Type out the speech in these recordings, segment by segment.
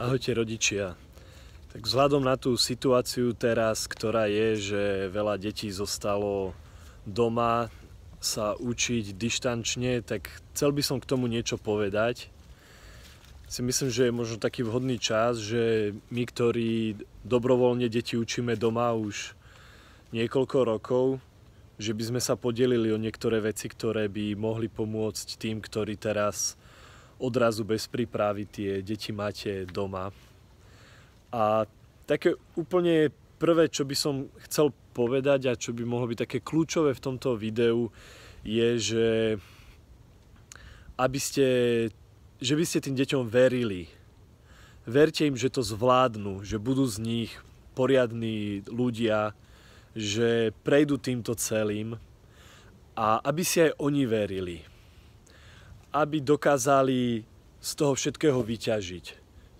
Ahojte rodičia. Tak vzhľadom na tú situáciu teraz, ktorá je, že veľa detí zostalo doma sa učiť dištančne, tak chcel by som k tomu niečo povedať. Si myslím, že je možno taký vhodný čas, že my, ktorí dobrovoľne deti učíme doma už niekoľko rokov, že by sme sa podelili o niektoré veci, ktoré by mohli pomôcť tým, ktorí teraz odrazu bez prípravy tie deti máte doma. A také úplne prvé, čo by som chcel povedať a čo by mohlo byť také kľúčové v tomto videu, je, že aby ste, že by ste tým deťom verili. Verte im, že to zvládnu, že budú z nich poriadní ľudia, že prejdú týmto celým a aby si aj oni verili aby dokázali z toho všetkého vyťažiť.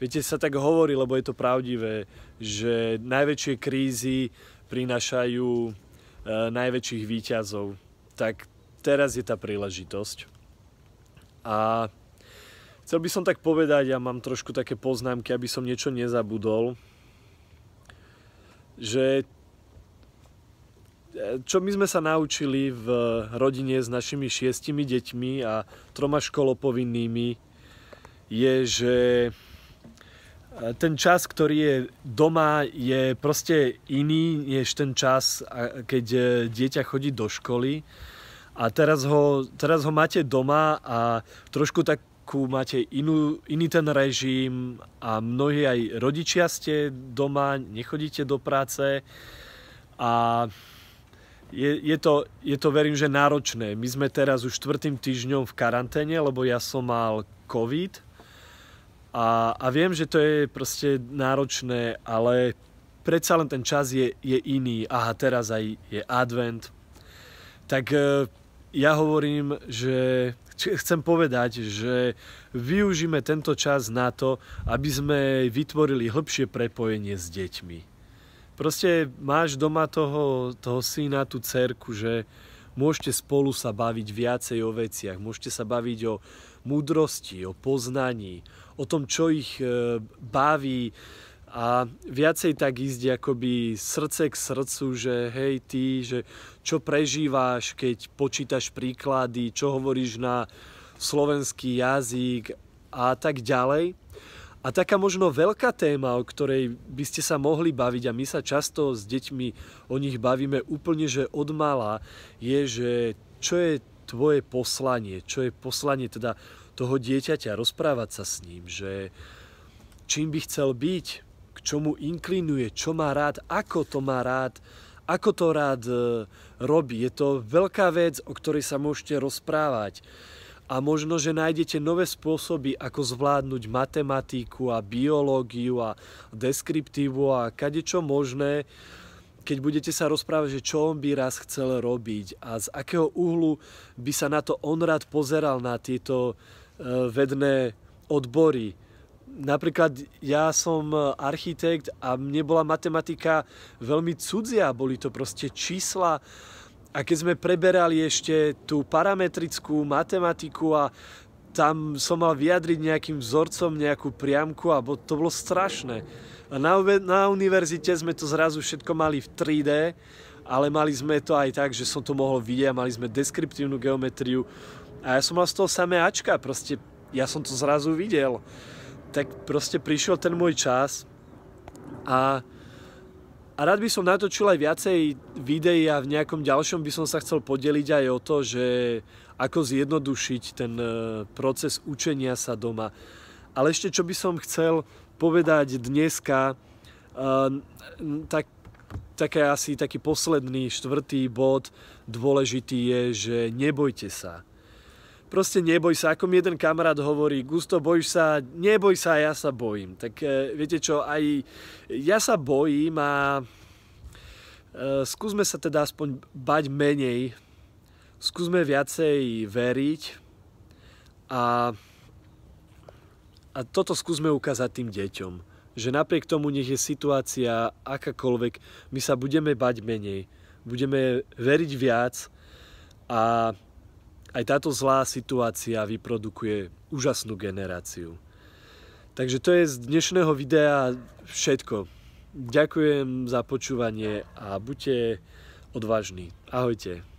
Viete, sa tak hovorí, lebo je to pravdivé, že najväčšie krízy prinášajú e, najväčších výťazov. Tak teraz je tá príležitosť. A chcel by som tak povedať, ja mám trošku také poznámky, aby som niečo nezabudol, že čo my sme sa naučili v rodine s našimi šiestimi deťmi a troma školopovinnými, je, že e, ten čas, ktorý je doma, je proste iný než ten čas, keď e, dieťa chodí do školy. A teraz ho, teraz ho máte doma a trošku takú máte inú, iný ten režim a mnohí aj rodičia ste doma, nechodíte do práce a je, je, to, je to, verím, že náročné. My sme teraz už čtvrtým týždňom v karanténe, lebo ja som mal COVID a, a viem, že to je proste náročné, ale predsa len ten čas je, je iný. Aha, teraz aj je advent. Tak e, ja hovorím, že chcem povedať, že využíme tento čas na to, aby sme vytvorili hĺbšie prepojenie s deťmi. Proste máš doma toho, toho syna, tú cerku, že môžete spolu sa baviť viacej o veciach, môžete sa baviť o múdrosti, o poznaní, o tom, čo ich e, baví a viacej tak ísť akoby srdce k srdcu, že hej ty, že čo prežíváš, keď počítaš príklady, čo hovoríš na slovenský jazyk a tak ďalej. A taká možno veľká téma, o ktorej by ste sa mohli baviť a my sa často s deťmi o nich bavíme úplne, že od mala, je, že čo je tvoje poslanie, čo je poslanie teda toho dieťaťa, rozprávať sa s ním, že čím by chcel byť, k čomu inklinuje, čo má rád, ako to má rád, ako to rád e, robí. Je to veľká vec, o ktorej sa môžete rozprávať a možno, že nájdete nové spôsoby, ako zvládnuť matematiku a biológiu a deskriptívu a čo možné, keď budete sa rozprávať, že čo on by raz chcel robiť a z akého uhlu by sa na to on rád pozeral na tieto e, vedné odbory. Napríklad ja som architekt a mne bola matematika veľmi cudzia, boli to proste čísla, a keď sme preberali ešte tú parametrickú matematiku a tam som mal vyjadriť nejakým vzorcom nejakú priamku a to bolo strašné. A na, na univerzite sme to zrazu všetko mali v 3D, ale mali sme to aj tak, že som to mohol vidieť a mali sme deskriptívnu geometriu a ja som mal z toho samé Ačka, proste ja som to zrazu videl. Tak proste prišiel ten môj čas a a rád by som natočil aj viacej videí a v nejakom ďalšom by som sa chcel podeliť aj o to, že ako zjednodušiť ten e, proces učenia sa doma. Ale ešte čo by som chcel povedať dneska, e, tak, také asi taký posledný, štvrtý bod dôležitý je, že nebojte sa proste neboj sa, ako mi jeden kamarát hovorí, Gusto, bojíš sa, neboj sa, ja sa bojím. Tak e, viete čo, aj ja sa bojím a e, skúsme sa teda aspoň bať menej, skúsme viacej veriť a, a toto skúsme ukázať tým deťom. Že napriek tomu, nech je situácia akákoľvek, my sa budeme bať menej, budeme veriť viac a aj táto zlá situácia vyprodukuje úžasnú generáciu. Takže to je z dnešného videa všetko. Ďakujem za počúvanie a buďte odvážni. Ahojte.